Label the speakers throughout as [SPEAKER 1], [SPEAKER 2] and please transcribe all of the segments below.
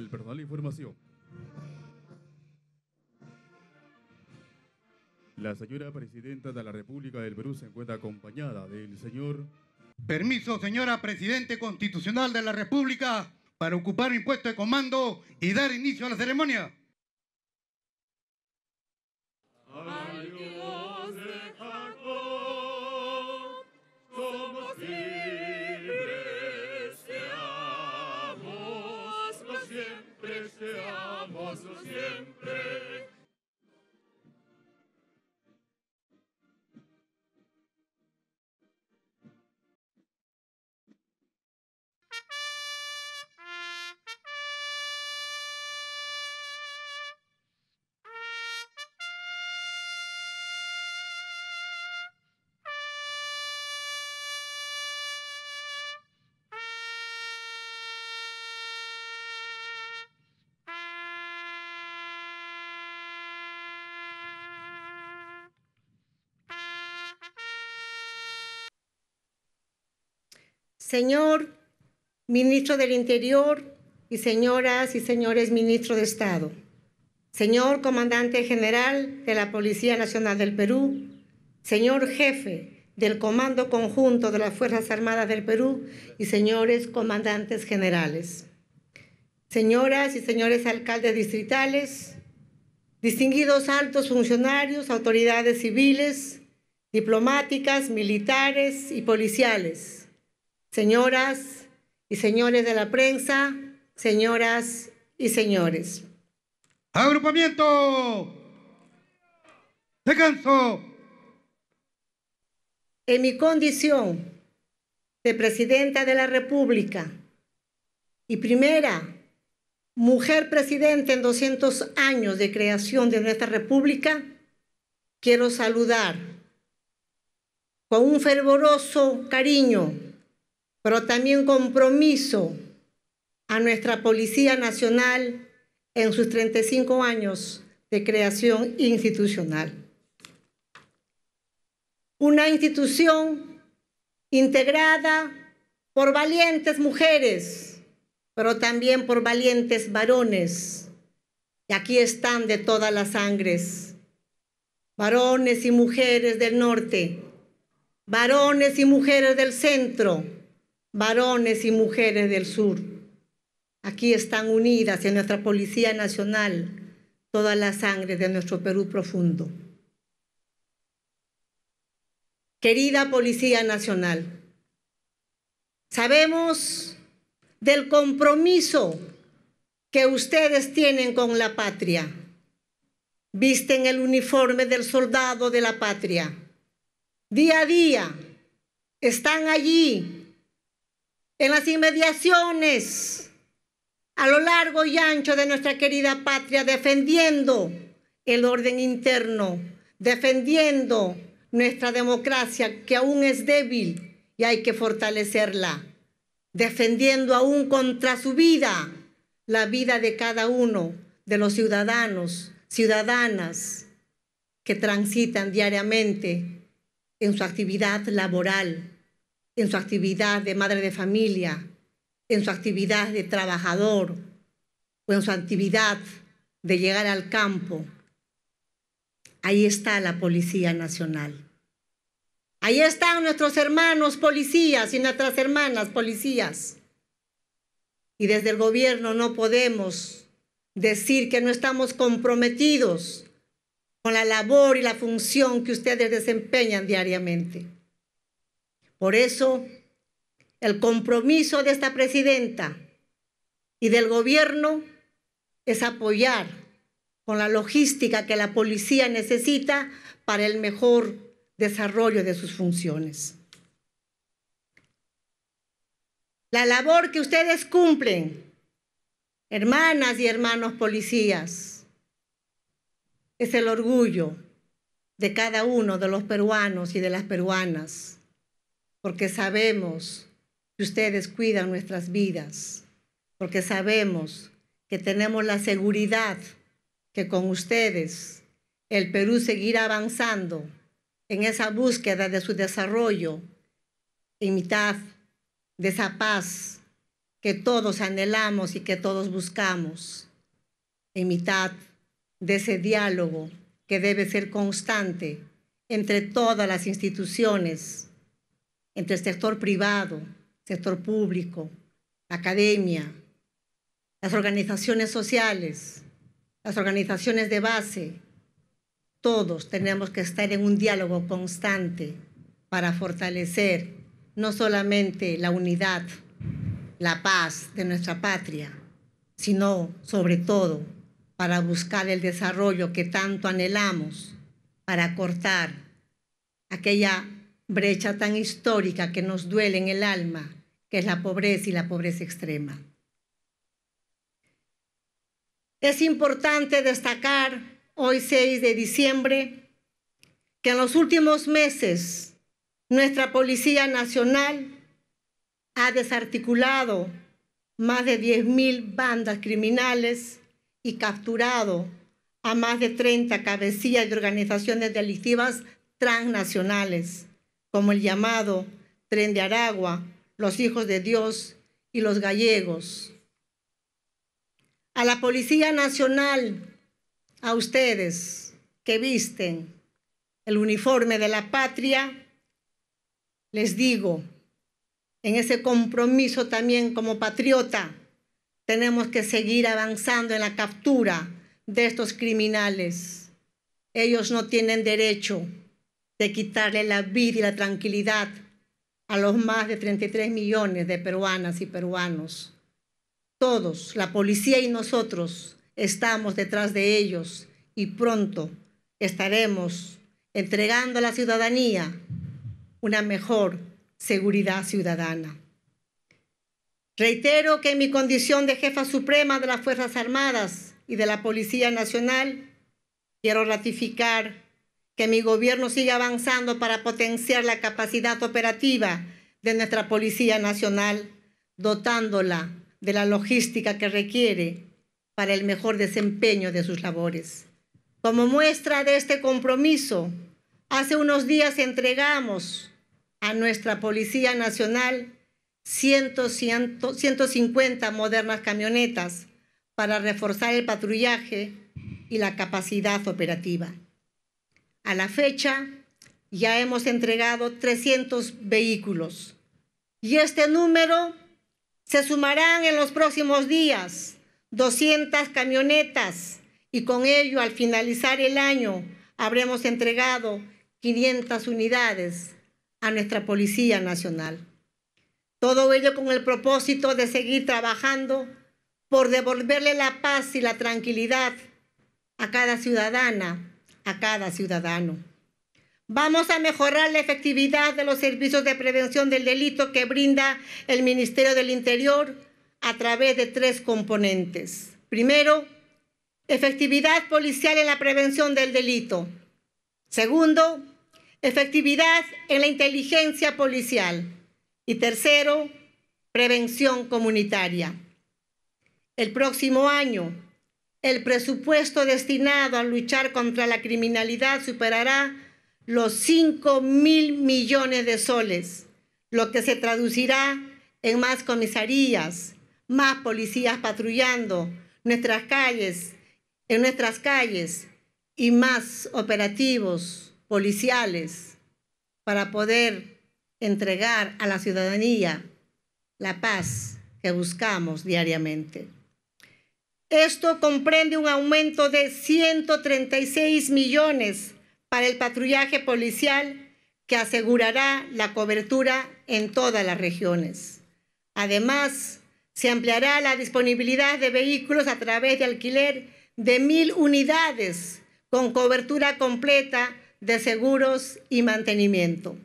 [SPEAKER 1] El personal información. La señora presidenta de la República del Perú se encuentra acompañada del señor... Permiso, señora Presidente Constitucional de la República, para ocupar mi puesto de comando y dar inicio a la ceremonia. señor ministro del Interior y señoras y señores ministros de Estado, señor comandante general de la Policía Nacional del Perú, señor jefe del Comando Conjunto de las Fuerzas Armadas del Perú y señores comandantes generales, señoras y señores alcaldes distritales, distinguidos altos funcionarios, autoridades civiles, diplomáticas, militares y policiales señoras y señores de la prensa, señoras y señores. Agrupamiento. Descanso. En mi condición de presidenta de la República y primera mujer presidenta en 200 años de creación de nuestra República, quiero saludar con un fervoroso cariño pero también compromiso a nuestra Policía Nacional en sus 35 años de creación institucional. Una institución integrada por valientes mujeres, pero también por valientes varones. Y aquí están de todas las sangres, varones y mujeres del norte, varones y mujeres del centro, varones y mujeres del sur. Aquí están unidas en nuestra Policía Nacional toda la sangre de nuestro Perú profundo. Querida Policía Nacional, sabemos del compromiso que ustedes tienen con la patria. Visten el uniforme del soldado de la patria. Día a día están allí en las inmediaciones, a lo largo y ancho de nuestra querida patria, defendiendo el orden interno, defendiendo nuestra democracia, que aún es débil y hay que fortalecerla, defendiendo aún contra su vida la vida de cada uno de los ciudadanos, ciudadanas que transitan diariamente en su actividad laboral, en su actividad de madre de familia, en su actividad de trabajador o en su actividad de llegar al campo, ahí está la Policía Nacional. Ahí están nuestros hermanos policías y nuestras hermanas policías. Y desde el gobierno no podemos decir que no estamos comprometidos con la labor y la función que ustedes desempeñan diariamente. Por eso, el compromiso de esta presidenta y del gobierno es apoyar con la logística que la policía necesita para el mejor desarrollo de sus funciones. La labor que ustedes cumplen, hermanas y hermanos policías, es el orgullo de cada uno de los peruanos y de las peruanas porque sabemos que ustedes cuidan nuestras vidas, porque sabemos que tenemos la seguridad que con ustedes el Perú seguirá avanzando en esa búsqueda de su desarrollo en mitad de esa paz que todos anhelamos y que todos buscamos, en mitad de ese diálogo que debe ser constante entre todas las instituciones entre el sector privado, sector público, academia, las organizaciones sociales, las organizaciones de base. Todos tenemos que estar en un diálogo constante para fortalecer no solamente la unidad, la paz de nuestra patria, sino sobre todo para buscar el desarrollo que tanto anhelamos, para cortar aquella brecha tan histórica que nos duele en el alma, que es la pobreza y la pobreza extrema. Es importante destacar hoy 6 de diciembre que en los últimos meses nuestra Policía Nacional ha desarticulado más de 10.000 bandas criminales y capturado a más de 30 cabecillas de organizaciones delictivas transnacionales como el llamado Tren de Aragua, los Hijos de Dios y los gallegos. A la Policía Nacional, a ustedes que visten el uniforme de la patria, les digo, en ese compromiso también como patriota, tenemos que seguir avanzando en la captura de estos criminales. Ellos no tienen derecho de quitarle la vida y la tranquilidad a los más de 33 millones de peruanas y peruanos. Todos, la policía y nosotros, estamos detrás de ellos y pronto estaremos entregando a la ciudadanía una mejor seguridad ciudadana. Reitero que en mi condición de jefa suprema de las Fuerzas Armadas y de la Policía Nacional, quiero ratificar que mi gobierno siga avanzando para potenciar la capacidad operativa de nuestra Policía Nacional, dotándola de la logística que requiere para el mejor desempeño de sus labores. Como muestra de este compromiso, hace unos días entregamos a nuestra Policía Nacional 150 modernas camionetas para reforzar el patrullaje y la capacidad operativa. A la fecha, ya hemos entregado 300 vehículos. Y este número se sumarán en los próximos días 200 camionetas y con ello al finalizar el año habremos entregado 500 unidades a nuestra Policía Nacional. Todo ello con el propósito de seguir trabajando por devolverle la paz y la tranquilidad a cada ciudadana cada ciudadano. Vamos a mejorar la efectividad de los servicios de prevención del delito que brinda el Ministerio del Interior a través de tres componentes. Primero, efectividad policial en la prevención del delito. Segundo, efectividad en la inteligencia policial. Y tercero, prevención comunitaria. El próximo año, el presupuesto destinado a luchar contra la criminalidad superará los 5 mil millones de soles, lo que se traducirá en más comisarías, más policías patrullando nuestras calles, en nuestras calles y más operativos policiales para poder entregar a la ciudadanía la paz que buscamos diariamente. Esto comprende un aumento de 136 millones para el patrullaje policial que asegurará la cobertura en todas las regiones. Además, se ampliará la disponibilidad de vehículos a través de alquiler de mil unidades con cobertura completa de seguros y mantenimiento.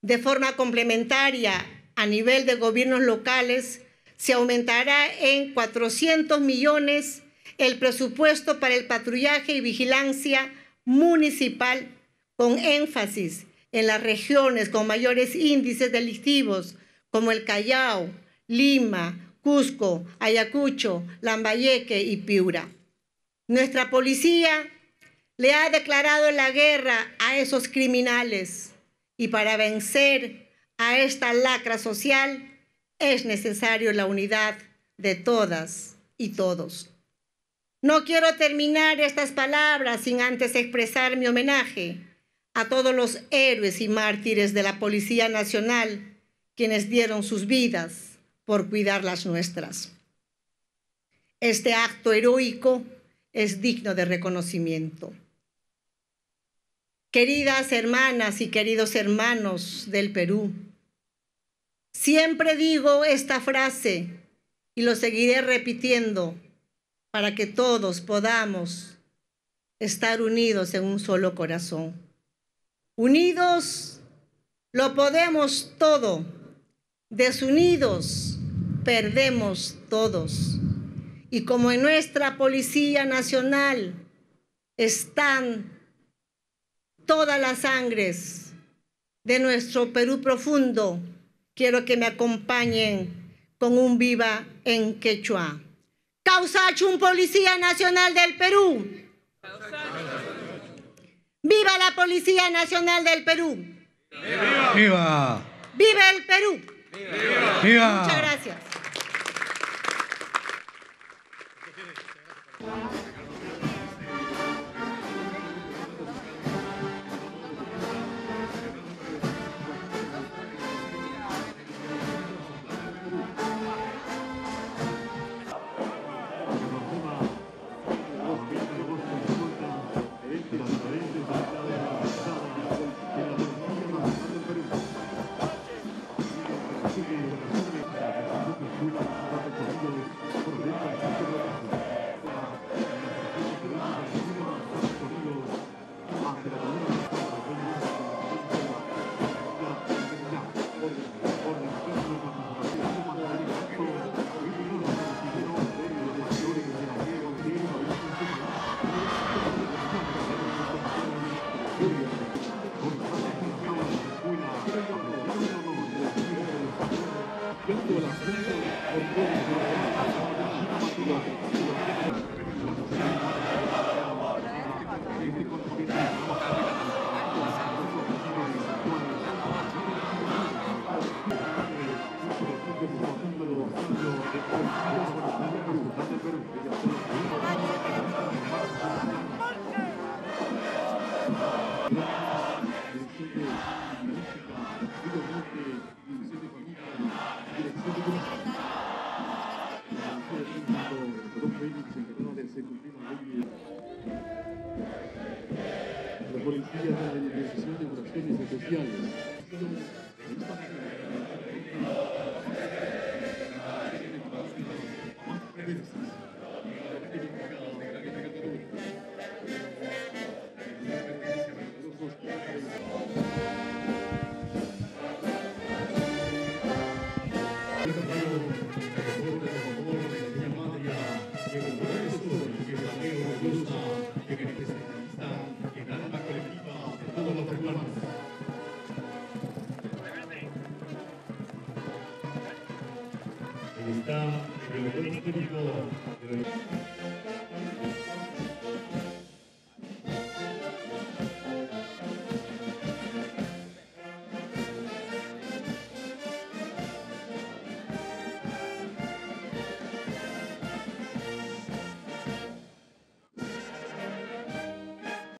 [SPEAKER 1] De forma complementaria, a nivel de gobiernos locales, se aumentará en 400 millones el presupuesto para el patrullaje y vigilancia municipal con énfasis en las regiones con mayores índices delictivos, como el Callao, Lima, Cusco, Ayacucho, Lambayeque y Piura. Nuestra policía le ha declarado la guerra a esos criminales y para vencer a esta lacra social es necesario la unidad de todas y todos. No quiero terminar estas palabras sin antes expresar mi homenaje a todos los héroes y mártires de la Policía Nacional, quienes dieron sus vidas por cuidar las nuestras. Este acto heroico es digno de reconocimiento. Queridas hermanas y queridos hermanos del Perú, Siempre digo esta frase y lo seguiré repitiendo para que todos podamos estar unidos en un solo corazón. Unidos lo podemos todo, desunidos perdemos todos. Y como en nuestra Policía Nacional están todas las sangres de nuestro Perú profundo, quiero que me acompañen con un viva en quechua. Causacho, un policía nacional del Perú. Viva la Policía Nacional del Perú. Viva. Viva, el Perú. Viva. Muchas gracias. está Revolution People.